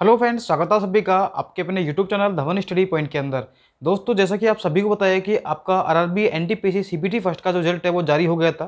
hello friends स्वागत है सभी का आपके अपने YouTube channel Dhawan study point के अंदर दोस्तों जैसा कि आप सभी को बताया कि आपका आरआरबी एनटीपीसी सीबीटी फर्स्ट का जो रिजल्ट है वो जारी हो गया था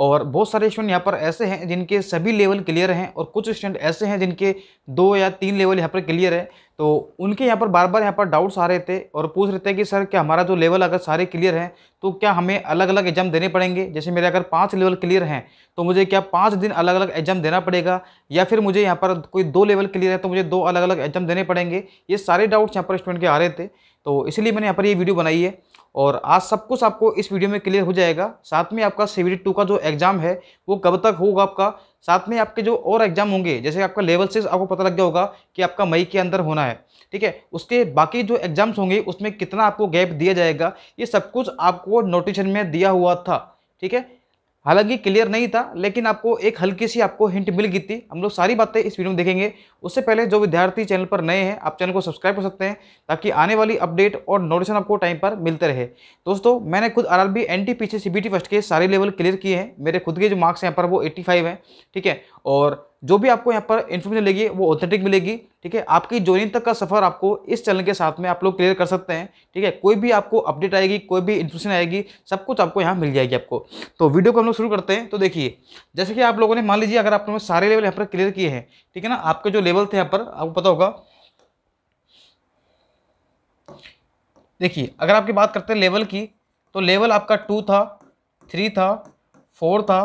और बहुत सारे स्टूडेंट यहाँ पर ऐसे हैं जिनके सभी लेवल क्लियर हैं और कुछ स्टूडेंट ऐसे हैं जिनके दो या तीन लेवल यहाँ पर क्लियर है तो उनके यहाँ पर बार बार यहाँ पर डाउट्स आ रहे थे और पूछ रहे थे कि सर क्या हमारा जो लेवल अगर सारे क्लियर हैं तो क्या हमें अलग अलग एग्जाम देने पड़ेंगे जैसे मेरे अगर पाँच लेवल क्लियर हैं तो मुझे क्या पाँच दिन अलग अलग एग्जाम देना पड़ेगा या फिर मुझे यहाँ पर कोई दो लेवल क्लियर है तो मुझे दो अलग अलग एग्जाम देने पड़ेंगे ये सारे डाउट्स यहाँ पर स्टूडेंट के आ रहे थे तो इसलिए मैंने यहाँ पर ये वीडियो बनाई है और आज सब कुछ आपको इस वीडियो में क्लियर हो जाएगा साथ में आपका सी टू का जो एग्ज़ाम है वो कब तक होगा आपका साथ में आपके जो और एग्ज़ाम होंगे जैसे आपका लेवल सिक्स आपको पता लग गया होगा कि आपका मई के अंदर होना है ठीक है उसके बाकी जो एग्ज़ाम्स होंगे उसमें कितना आपको गैप दिया जाएगा ये सब कुछ आपको नोटिशन में दिया हुआ था ठीक है हालांकि क्लियर नहीं था लेकिन आपको एक हल्की सी आपको हिंट मिल गई थी हम लोग सारी बातें इस वीडियो में देखेंगे उससे पहले जो विद्यार्थी चैनल पर नए हैं आप चैनल को सब्सक्राइब कर सकते हैं ताकि आने वाली अपडेट और नोटिसन आपको टाइम पर मिलते रहे दोस्तों मैंने खुद R R B N T पीछे सी बी टी फर्स्ट के सारे लेवल क्लियर किए हैं मेरे खुद के जो मार्क्स हैं यहाँ पर वो एट्टी फाइव हैं ठीक है और जो भी आपको यहाँ पर इन्फॉर्मेशन मिलेगी वो ऑथेंटिक मिलेगी ठीक है आपकी ज्वाइनिंग तक का सफ़र आपको इस चैनल के साथ में आप लोग क्लियर कर सकते हैं ठीक है कोई भी आपको अपडेट आएगी कोई भी इन्फॉर्मेशन आएगी सब कुछ आपको यहाँ मिल जाएगी आपको तो वीडियो को हम लोग शुरू करते हैं तो देखिए जैसे कि आप लोगों ने मान लीजिए अगर आप लोगों ने सारे लेवल यहाँ पर क्लियर किए हैं ठीक है ना आपके जो लेवल थे यहाँ पर आपको पता होगा देखिए अगर आपकी बात करते हैं लेवल की तो लेवल आपका टू था थ्री था फोर था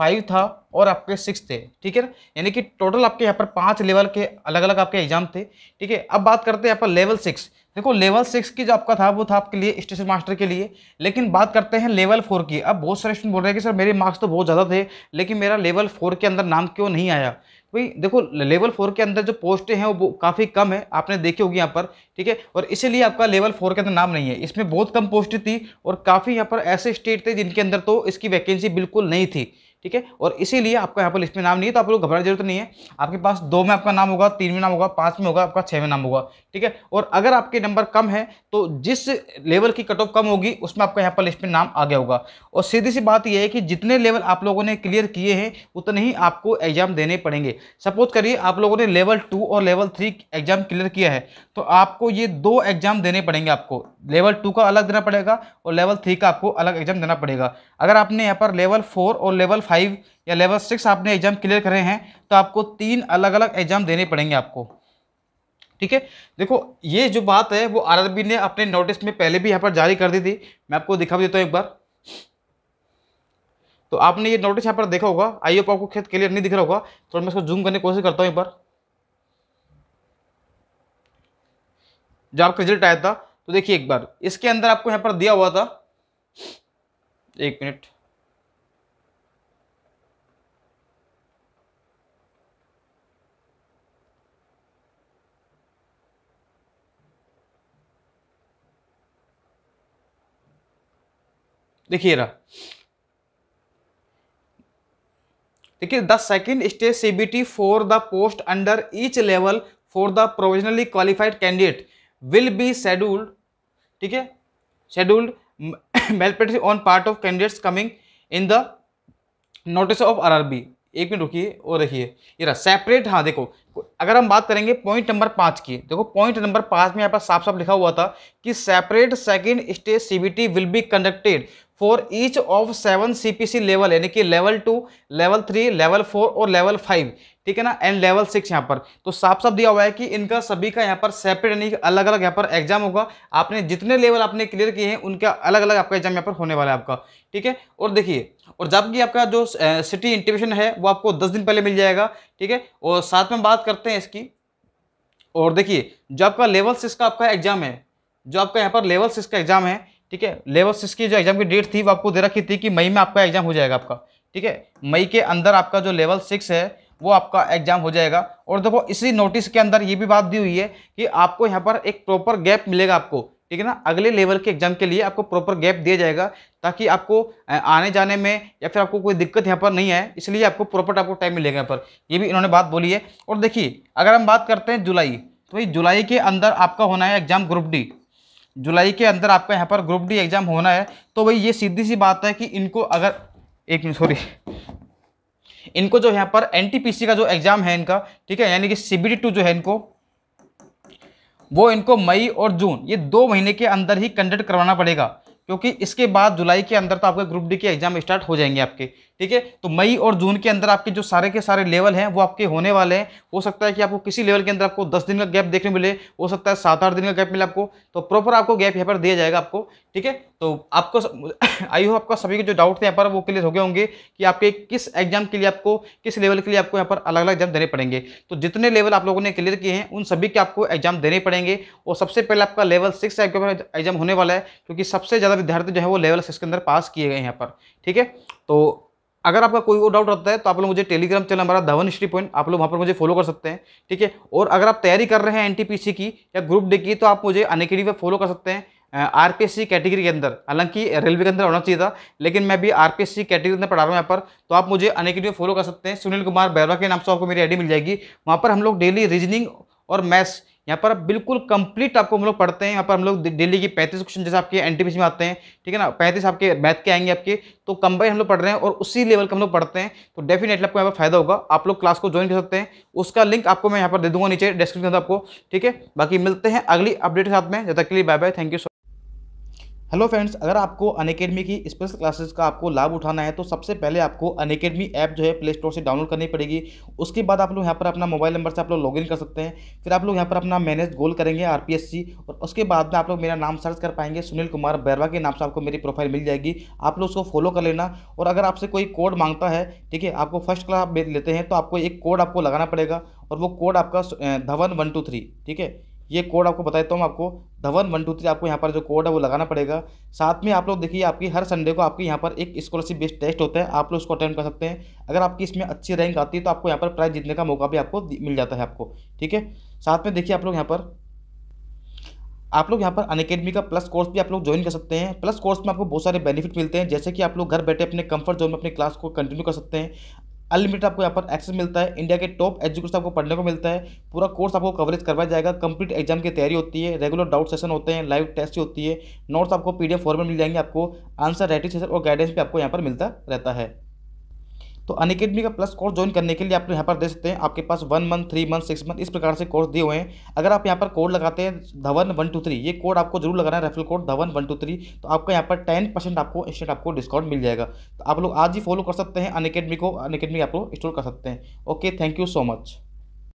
फाइव था और आपके सिक्स थे ठीक है ना यानी कि टोटल आपके यहाँ पर पांच लेवल के अलग अलग आपके एग्जाम थे ठीक है अब बात करते हैं यहाँ पर लेवल सिक्स देखो लेवल सिक्स की जो आपका था वो था आपके लिए स्टेशन मास्टर के लिए लेकिन बात करते हैं लेवल फोर की अब बहुत सारे स्टूडेंट बोल रहे हैं कि सर मेरे मार्क्स तो बहुत ज़्यादा थे लेकिन मेरा लेवल फोर के अंदर नाम क्यों नहीं आया भाई देखो लेवल फोर के अंदर जो पोस्टें हैं वो काफ़ी कम है आपने देखी होगी यहाँ पर ठीक है और इसीलिए आपका लेवल फोर के अंदर नाम नहीं है इसमें बहुत कम पोस्टें थी और काफ़ी यहाँ पर ऐसे स्टेट थे जिनके अंदर तो इसकी वैकेंसी बिल्कुल नहीं थी ठीक है और इसीलिए आपको यहाँ पर लिस्ट में नाम नहीं है तो आप लोग घबराने जरूरत नहीं है आपके पास दो में आपका नाम होगा तीन में नाम होगा पाँच में होगा आपका छः में नाम होगा ठीक है और अगर आपके नंबर कम है तो जिस लेवल की कट ऑफ कम होगी उसमें आपका यहाँ पर लिस्ट में नाम आ गया होगा और सीधी सी बात यह है कि जितने लेवल आप लोगों ने क्लियर किए हैं उतने ही आपको एग्जाम देने पड़ेंगे सपोज करिए आप लोगों ने लेवल टू और लेवल थ्री एग्जाम क्लियर किया है तो आपको ये दो एग्जाम देने पड़ेंगे आपको लेवल टू का अलग देना पड़ेगा और लेवल थ्री का आपको अलग एग्जाम देना पड़ेगा अगर आपने यहाँ पर लेवल फोर और लेवल फाइव या लेवल सिक्स आपने एग्जाम क्लियर करे हैं तो आपको तीन अलग अलग एग्जाम देने पड़ेंगे आपको ठीक है देखो ये जो बात है वो आर ने अपने नोटिस में पहले भी यहाँ पर जारी कर दी थी मैं आपको दिखा भी देता हूँ एक बार तो आपने ये नोटिस यहाँ पर देखा होगा आई होप आपको खेत क्लियर नहीं दिख रहा होगा थोड़ा मैं इसको जूम करने की कोशिश करता हूँ एक बार जो आपका रिजल्ट आया था तो देखिए एक बार इसके अंदर आपको यहाँ पर दिया हुआ था एक मिनट रहा देखिए the second stage CBT for the post under each level for the provisionally qualified candidate will be scheduled ठीक है शेड्यूल्ड मेलपेट on part of candidates coming in the notice of RRB एक मिनट रुकिए और रखिए ये रहा सेपरेट हाँ देखो अगर हम बात करेंगे पॉइंट नंबर पाँच की देखो पॉइंट नंबर पाँच में यहाँ पर साफ साफ लिखा हुआ था कि separate second stage CBT will be conducted for each of seven CPC level यानी कि level two level three level four और लेवल फाइव ठीक है ना एंड लेवल सिक्स यहाँ पर तो साफ साफ दिया हुआ है कि इनका सभी का यहाँ पर सेपरेट यानी कि अलग अलग यहाँ पर एग्जाम होगा आपने जितने लेवल आपने क्लियर किए हैं उनका अलग अलग आपका एग्जाम यहाँ पर होने वाला है आपका ठीक है और देखिए और जबकि आपका जो सिटी इंटीमेशन है वो आपको दस दिन पहले मिल जाएगा ठीक है और साथ में बात करते हैं इसकी और देखिए जो आपका लेवल सिक्स का आपका एग्जाम है जो आपका यहाँ पर लेवल सिक्स का एग्जाम है ठीक है लेवल सिक्स की जो एग्जाम की डेट थी वो आपको दे रखी थी कि मई में आपका एग्जाम हो जाएगा आपका ठीक है मई के अंदर आपका जो लेवल सिक्स है वो आपका एग्जाम हो जाएगा और देखो इसी नोटिस के अंदर ये भी बात दी हुई है कि आपको यहाँ पर एक प्रॉपर गैप मिलेगा आपको ठीक है ना अगले लेवल के एग्जाम के लिए आपको प्रॉपर गैप दिया जाएगा ताकि आपको आने जाने में या फिर आपको कोई दिक्कत यहाँ पर नहीं आए इसलिए आपको प्रॉपर आपको टाइम मिलेगा यहाँ पर ये भी इन्होंने बात बोली है और देखिए अगर हम बात करते हैं जुलाई तो भाई जुलाई के अंदर आपका होना है एग्जाम ग्रुप डी जुलाई के अंदर आपका यहाँ पर ग्रुप डी एग्ज़ाम होना है तो भाई ये सीधी सी बात है कि इनको अगर एक मिनट सॉरी इनको जो यहाँ पर एन का जो एग्ज़ाम है इनका ठीक है यानी कि सीबीडी टू जो है इनको वो इनको मई और जून ये दो महीने के अंदर ही कंडक्ट करवाना पड़ेगा क्योंकि इसके बाद जुलाई के अंदर तो आपके ग्रुप डी के एग्जाम स्टार्ट हो जाएंगे आपके ठीक है तो मई और जून के अंदर आपके जो सारे के सारे लेवल हैं वो आपके होने वाले हैं हो सकता है कि आपको किसी लेवल के अंदर आपको दस दिन का गैप देखने मिले हो सकता है सात आठ दिन का गैप मिले आपको तो प्रॉपर आपको गैप यहाँ पर दिया जाएगा आपको ठीक है तो आपको आई हो आपका सभी के जो डाउट थे यहाँ पर वो क्लियर हो गए होंगे कि आपके किस एग्जाम के लिए आपको किस लेवल के लिए आपको यहाँ पर अलग अलग एग्जाम देने पड़ेंगे तो जितने लेवल आप लोगों ने क्लियर किए हैं उन सभी के आपको एग्जाम देने पड़ेंगे और सबसे पहले आपका लेवल सिक्स एग्जाम होने वाला है क्योंकि सबसे ज़्यादा विद्यार्थी जो है वो लेवल सिक्स के अंदर पास किए गए यहाँ पर ठीक है तो अगर आपका कोई वो डाउट रहता है तो आप लोग मुझे टेलीग्राम चैनल हमारा धवन हिस्ट्री पॉइंट आप लोग वहाँ पर मुझे फॉलो कर सकते हैं ठीक है और अगर आप तैयारी कर रहे हैं एनटीपीसी की या ग्रुप डे की तो आप मुझे अनेकेडी पर फॉलो कर सकते हैं आरपीएससी कैटेगरी के अंदर हालांकि रेलवे के अंदर होना चाहिए था लेकिन मैं भी आरपीएससी कैटेगरी के अंदर पढ़ा रहा हूँ यहाँ पर तो आप मुझे अनेकेडी में फॉलो कर सकते हैं सुनील कुमार बैरवा के नाम से आपको मेरी आई मिल जाएगी वहाँ पर हम लोग डेली रीजनिंग और मैथ्स यहाँ पर बिल्कुल कंप्लीट आपको हम लोग पढ़ते हैं यहाँ पर हम लोग डेली की पैंतीस क्वेश्चन जैसे आपके एन में आते हैं ठीक है ना पैंतीस आपके मैथ के आएंगे आपके तो कंबाइन हम लोग पढ़ रहे हैं और उसी लेवल का हम लोग पढ़ते हैं तो डेफिनेटली आपको यहाँ पर फायदा होगा आप लोग क्लास को ज्वाइन कर सकते हैं उसका लिंक आपको मैं यहाँ पर दे दूंगा नीचे डिस्क्रिप्शन आपको ठीक है बाकी मिलते हैं अगली अपडेट के साथ में जब तक के लिए bye bye thank you hello friends अगर आपको अनकेडमी की स्पेशल क्लासेस का आपको लाभ उठाना है तो सबसे पहले आपको अनकेडमी ऐप जो है प्ले स्टोर से डाउनलोड करनी पड़ेगी उसके बाद आप लोग यहाँ पर अपना मोबाइल नंबर से आप लोग लॉगिन कर सकते हैं फिर आप लोग यहाँ पर अपना मैनेज गोल करेंगे आरपीएससी और उसके बाद में आप लोग मेरा नाम सर्च कर पाएंगे सुनील कुमार बैरवा के नाम से आपको मेरी प्रोफाइल मिल जाएगी आप लोग उसको फॉलो कर लेना और अगर आपसे कोई कोड मांगता है ठीक है आपको फर्स्ट क्लास लेते हैं तो आपको एक कोड आपको लगाना पड़ेगा और वो कोड आपका धवन वन टू थ्री ठीक है ये कोड आपको बता देता हूँ आपको धवन वन टू थ्री आपको यहाँ पर जो कोड है वो लगाना पड़ेगा साथ में आप लोग देखिए आपकी हर संडे को आपके यहाँ पर एक स्कॉलरशिप बेस्ड टेस्ट होता है आप लोग उसको अटेंड कर सकते हैं अगर आपकी इसमें अच्छी रैंक आती है तो आपको यहाँ पर प्राइज जीतने का मौका भी आपको मिल जाता है आपको ठीक है साथ में देखिए आप लोग यहाँ पर आप लोग यहाँ पर अनकेडमी का प्लस कोर्स भी आप लोग ज्वाइन कर सकते हैं प्लस कोर्स में आपको बहुत सारे बेनिफिट मिलते हैं जैसे कि आप लोग घर बैठे अपने कंफर्ट जोन में अपनी क्लास को कंटिन्यू कर सकते हैं अनलिमिटेड आपको यहाँ पर एक्सेस मिलता है इंडिया के टॉप एजुकेशन आपको पढ़ने को मिलता है पूरा कोर्स आपको कवरेज करवाया जाएगा कंप्लीट एग्जाम की तैयारी होती है रेगुलर डाउट सेशन होते हैं लाइव टेस्ट होती है नोट्स आपको पीडीएफ फॉर्मेट मिल जाएंगे आपको आंसर राइटिंग सेशन और गाइडेंस भी आपको यहाँ पर मिलता रहता है तो अनकेडमी का प्लस कोर्स ज्वाइन करने के लिए आप यहाँ पर दे सकते हैं आपके पास one month three month six month इस प्रकार से कोर्स दिए हुए हैं अगर आप यहाँ पर कोड लगाते हैं धवन वन टू थ्री ये कोड आपको जरूर लगाना है referral code Dhawan one two three तो आपको यहाँ पर टेन परसेंट आपको इंस्टेंट आपको डिस्काउंट मिल जाएगा तो आप लोग आज ही फॉलो कर सकते हैं अनकेडमी को अनकेडमी आप लोग स्टोर कर सकते हैं okay thank you so much